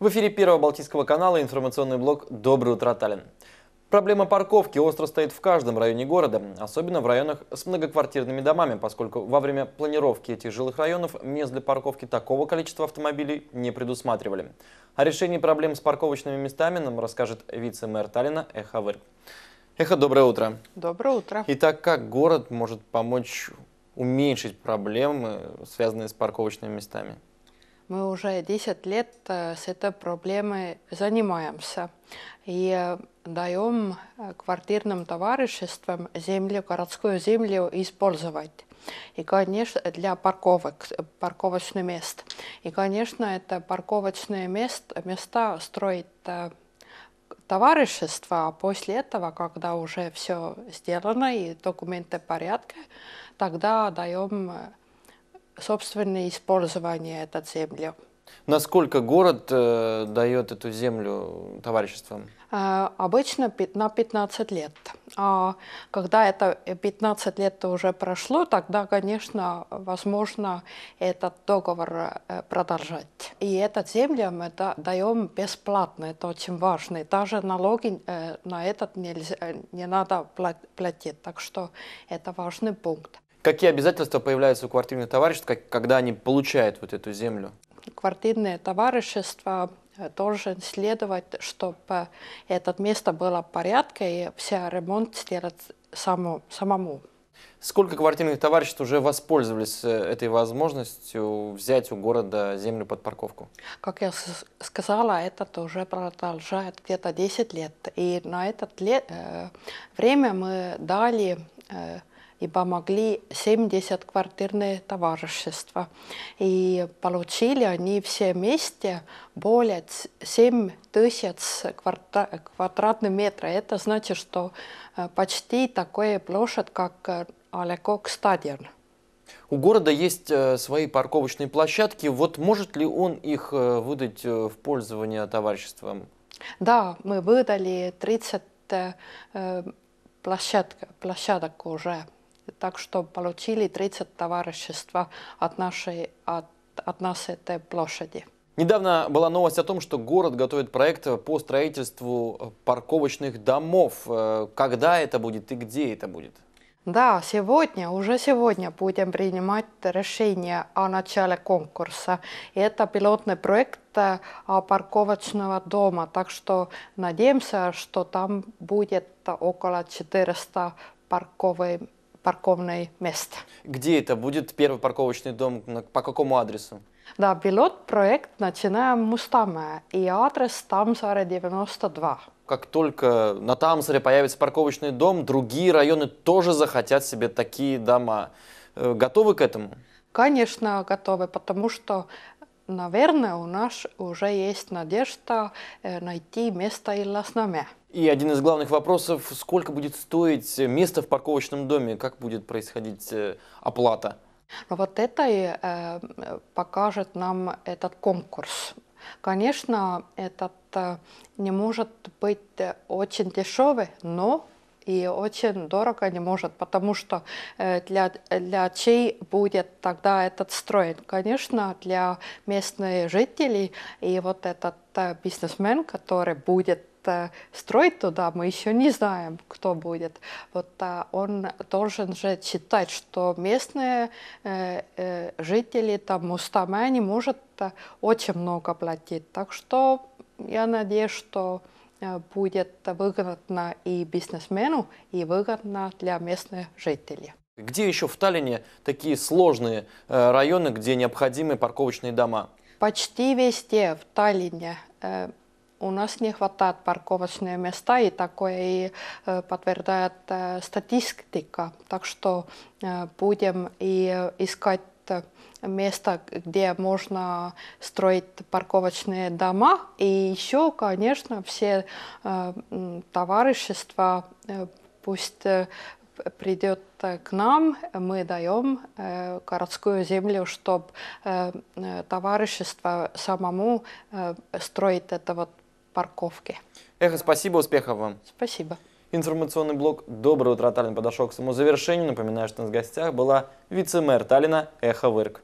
В эфире Первого Балтийского канала информационный блок «Доброе утро, Таллин». Проблема парковки остро стоит в каждом районе города, особенно в районах с многоквартирными домами, поскольку во время планировки этих жилых районов мест для парковки такого количества автомобилей не предусматривали. О решении проблем с парковочными местами нам расскажет вице-мэр Таллина Эхавыр. Эхо, доброе утро. Доброе утро. Итак, как город может помочь уменьшить проблемы, связанные с парковочными местами? Мы уже 10 лет э, с этой проблемой занимаемся и э, даем э, квартирным товариществам землю, городскую землю использовать. И, конечно, для парковок, парковочных мест. И, конечно, это парковочные мест, места строит товарищества, а после этого, когда уже все сделано и документы в порядке, тогда даем собственное использование этой земли. Насколько город э, дает эту землю товариществам? Э, обычно на 15 лет. А когда это 15 э, лет уже прошло, тогда, конечно, возможно этот договор э, продолжать. И эту землю мы да, даем бесплатно, это очень важно. И даже налоги э, на этот нельзя, э, не надо платить, так что это важный пункт. Какие обязательства появляются у квартирных товариществ, как, когда они получают вот эту землю? Квартирное товарищество э, должен следовать, чтобы это место было в порядке и все ремонт сделать само, самому. Сколько квартирных товариществ уже воспользовались э, этой возможностью взять у города землю под парковку? Как я сказала, это уже продолжает где-то 10 лет. И на это э, время мы дали э, и помогли 70 квартирные товарищества. И получили они все вместе более 7 тысяч квадратных метров. Это значит, что э, почти такая площадь, как э, Алекок стадион. У города есть э, свои парковочные площадки. Вот может ли он их выдать в пользование товариществам? Да, мы выдали 30 площадок, площадок уже. Так что получили 30 товарищества от, нашей, от, от нас этой площади. Недавно была новость о том, что город готовит проект по строительству парковочных домов. Э, когда это будет и где это будет? Да, сегодня, уже сегодня будем принимать решение о начале конкурса. это пилотный проект э, парковочного дома, так что надеемся, что там будет около 400 парковых парковное место. Где это будет первый парковочный дом? По какому адресу? Да, пилот-проект начинаем Мустаме, и адрес Тамсаре 92. Как только на Тамсаре появится парковочный дом, другие районы тоже захотят себе такие дома. Э, готовы к этому? Конечно, готовы, потому что наверное, у нас уже есть надежда э, найти место и Ласноме. И один из главных вопросов, сколько будет стоить место в парковочном доме, как будет происходить э, оплата? Но вот это и э, покажет нам этот конкурс. Конечно, этот э, не может быть э, очень дешевый, но и очень дорого не может, потому что э, для, для чей будет тогда этот строй? Конечно, для местных жителей и вот этот э, бизнесмен, который будет э, строить туда, мы еще не знаем, кто будет. Вот он должен же считать, что местные жители там Мустаме не может очень много платить. Так что я надеюсь, что Э, будет выгодно и бизнесмену, и выгодно для местных жителей. Где еще в Таллине такие сложные э, районы, где необходимы парковочные дома? Почти везде в Таллине э, у нас не хватает парковочных места, и такое и подтверждает статистика. Так что будем и искать проекта место, где можно строить парковочные дома. И еще, конечно, все э, товарищества, э, пусть э, придет э, к нам, мы даем э, городскую землю, чтобы э, э, товарищество самому э, строить это вот парковки. Эхо, спасибо, успехов вам. Спасибо. Информационный блок «Доброе утро, Таллин» подошел к своему завершению. Напоминаю, что у нас в гостях была вице-мэр Таллина Эха Вырк.